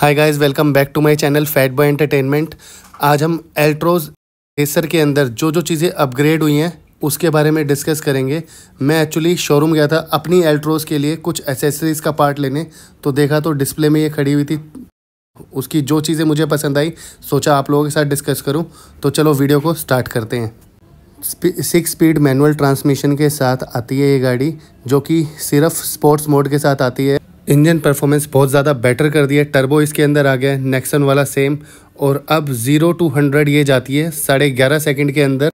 hi guys welcome back to my channel fat boy entertainment आज हम Altroz Acer के अंदर जो जो चीज़ें अपग्रेड हुई हैं उसके बारे में डिस्कस करेंगे मैं एक्चुअली शोरूम गया था अपनी एल्ट्रोज के लिए कुछ एसेसरीज़ का पार्ट लेने तो देखा तो डिस्प्ले में ये खड़ी हुई थी उसकी जो चीज़ें मुझे पसंद आई सोचा आप लोगों के साथ डिस्कस करूँ तो चलो वीडियो को स्टार्ट करते हैं सिक्स स्पीड मैनुअल ट्रांसमिशन के साथ आती है ये गाड़ी जो कि सिर्फ स्पोर्ट्स मोड के साथ आती है इंजन परफॉर्मेंस बहुत ज़्यादा बेटर कर दिया टर्बो इसके अंदर आ गया है नेक्सन वाला सेम और अब ज़ीरो टू हंड्रेड ये जाती है साढ़े ग्यारह सेकेंड के अंदर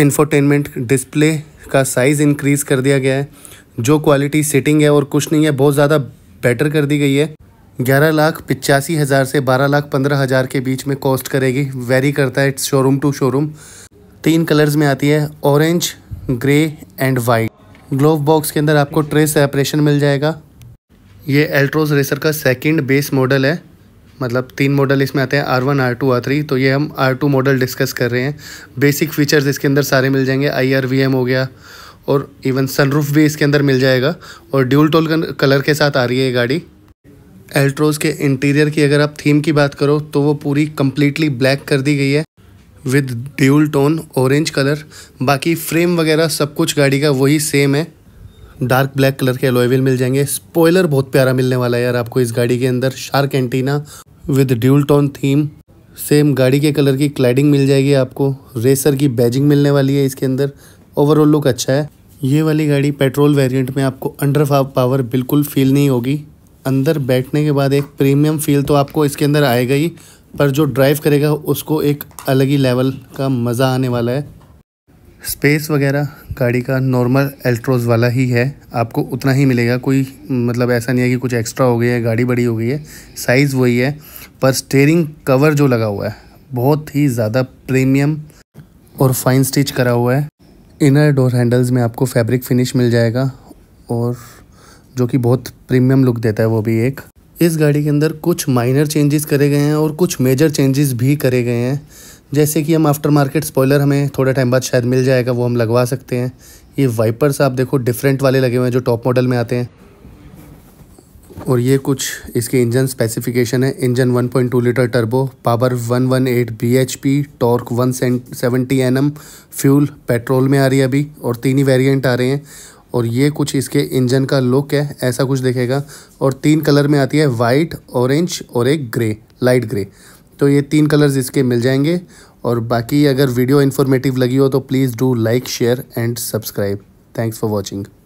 इन्फोटेनमेंट डिस्प्ले का साइज़ इंक्रीज़ कर दिया गया है जो क्वालिटी सिटिंग है और कुछ नहीं है बहुत ज़्यादा बेटर कर दी गई है ग्यारह लाख पिचासी हज़ार से बारह लाख पंद्रह हज़ार के बीच में कॉस्ट करेगी वेरी करता है इट्स शोरूम टू शोरूम तीन कलर्स में आती है orange grey and white glove box के अंदर आपको ट्रे सेपरेशन मिल जाएगा ये एल्ट्रोज रेसर का सेकंड बेस मॉडल है मतलब तीन मॉडल इसमें आते हैं R one R two R three तो ये हम आर टू मॉडल डिस्कस कर रहे हैं बेसिक फीचर्स इसके अंदर सारे मिल जाएंगे आई आर वी एम हो गया और इवन सनरूफ भी इसके अंदर मिल जाएगा और ड्यूल टोल कलर के साथ आ रही है ये गाड़ी एल्ट्रोज के इंटीरियर की अगर आप थीम की बात करो तो वो पूरी कम्प्लीटली ब्लैक कर दी गई है with dual tone orange colour बाकी फ्रेम वगैरह सब कुछ गाड़ी का वही सेम है डार्क ब्लैक कलर के एलोएविल मिल जाएंगे स्पॉयलर बहुत प्यारा मिलने वाला है यार आपको इस गाड़ी के अंदर shark antenna with dual tone theme same गाड़ी के कलर की क्लाइडिंग मिल जाएगी आपको रेसर की बैजिंग मिलने वाली है इसके अंदर ओवरऑल लुक अच्छा है ये वाली गाड़ी पेट्रोल वेरिएंट में आपको अंडर पावर बिल्कुल फील नहीं होगी अंदर बैठने के बाद एक प्रीमियम फील तो आपको इसके अंदर आएगा ही पर जो ड्राइव करेगा उसको एक अलग ही लेवल का मज़ा आने वाला है स्पेस वगैरह गाड़ी का नॉर्मल एल्ट्रोज वाला ही है आपको उतना ही मिलेगा कोई मतलब ऐसा नहीं है कि कुछ एक्स्ट्रा हो गया है गाड़ी बड़ी हो गई है साइज़ वही है पर स्टेयरिंग कवर जो लगा हुआ है बहुत ही ज़्यादा प्रीमियम और फाइन स्टिच करा हुआ है इनर डोर हैंडल्स में आपको फैब्रिक फिनिश मिल जाएगा और जो कि बहुत प्रीमियम लुक देता है वो भी एक इस गाड़ी के अंदर कुछ माइनर चेंजेस करे गए हैं और कुछ मेजर चेंजेस भी करे गए हैं जैसे कि हम आफ्टर मार्केट स्पॉयलर हमें थोड़ा टाइम बाद शायद मिल जाएगा वो हम लगवा सकते हैं ये वाइपर्स आप देखो डिफरेंट वाले लगे हुए हैं जो टॉप मॉडल में आते हैं और ये कुछ इसके इंजन स्पेसिफिकेशन है engine 1.2 litre turbo power 118 one torque one seventy fuel petrol में आ रही है अभी और तीन ही वेरियंट आ रहे हैं और ये कुछ इसके इंजन का लुक है ऐसा कुछ देखेगा और तीन कलर में आती है वाइट ऑरेंज और एक ग्रे लाइट ग्रे तो ये तीन कलर्स इसके मिल जाएंगे और बाकी अगर वीडियो इन्फॉर्मेटिव लगी हो तो please do like share and subscribe thanks for watching